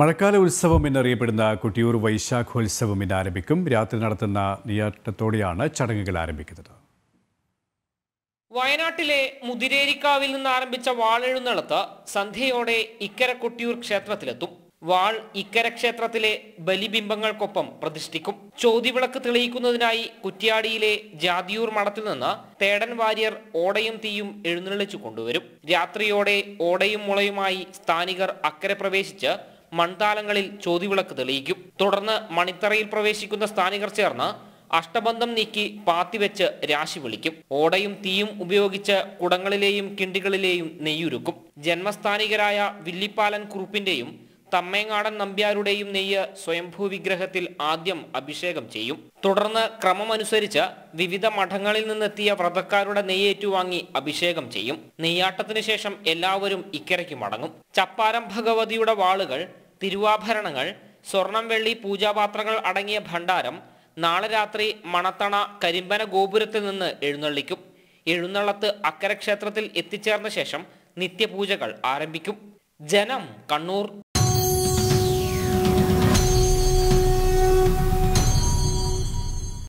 മഴക്കാല ഉത്സവം എന്നറിയപ്പെടുന്ന കുട്ടിയൂർ വൈശാഖോത്സവം ഇന്ന് ആരംഭിക്കും രാത്രി നടത്തുന്ന നെയ്യാട്ടത്തോടെയാണ് ചടങ്ങുകൾ ആരംഭിക്കുന്നത് വയനാട്ടിലെ മുതിരേരിക്കാവിൽ നിന്ന് ആരംഭിച്ച വാളെഴുന്നള്ളത്ത് സന്ധ്യയോടെ ഇക്കര കൊട്ടിയൂർ ക്ഷേത്രത്തിലെത്തും വാൾ ഇക്കര ക്ഷേത്രത്തിലെ ബലിബിംബങ്ങൾക്കൊപ്പം പ്രതിഷ്ഠിക്കും ചോതിവിളക്ക് തെളിയിക്കുന്നതിനായി കുറ്റ്യാടിയിലെ ജാതിയൂർ മഠത്തിൽ നിന്ന് തേടൻ വാര്യർ ഓടയും തീയും എഴുന്നള്ളിച്ചു കൊണ്ടുവരും രാത്രിയോടെ ഓടയും മുളയുമായി സ്ഥാനികർ അക്കരെ പ്രവേശിച്ച് മൺതാലങ്ങളിൽ ചോതിവിളക്ക് തെളിയിക്കും തുടർന്ന് മണിത്തറയിൽ പ്രവേശിക്കുന്ന സ്ഥാനികർ ചേർന്ന് അഷ്ടബന്ധം നീക്കി പാത്തിവെച്ച് രാശി വിളിക്കും ഓടയും തീയും ഉപയോഗിച്ച് കുടങ്ങളിലെയും കിണ്ടികളിലെയും നെയ്യുരുക്കും ജന്മസ്ഥാനികരായ വില്ലിപ്പാലൻ കുറുപ്പിന്റെയും തമ്മേങ്ങാടൻ നമ്പ്യാരുടെയും നെയ്യ് സ്വയംഭൂ വിഗ്രഹത്തിൽ ആദ്യം അഭിഷേകം ചെയ്യും തുടർന്ന് ക്രമമനുസരിച്ച് വിവിധ മഠങ്ങളിൽ നിന്നെത്തിയ വ്രതക്കാരുടെ നെയ്യേറ്റുവാങ്ങി അഭിഷേകം ചെയ്യും നെയ്യാട്ടത്തിനു ശേഷം എല്ലാവരും ഇക്കരയ്ക്ക് മടങ്ങും ചപ്പാരം ഭഗവതിയുടെ വാളുകൾ തിരുവാഭരണങ്ങൾ സ്വർണം വെള്ളി പൂജാപാത്രങ്ങൾ അടങ്ങിയ ഭണ്ഡാരം നാളെ രാത്രി മണത്തണ കരിമ്പന ഗോപുരത്തിൽ നിന്ന് എഴുന്നള്ളിക്കും എഴുന്നള്ളത്ത് അക്കരക്ഷേത്രത്തിൽ എത്തിച്ചേർന്ന ശേഷം നിത്യപൂജകൾ ആരംഭിക്കും ജനം കണ്ണൂർ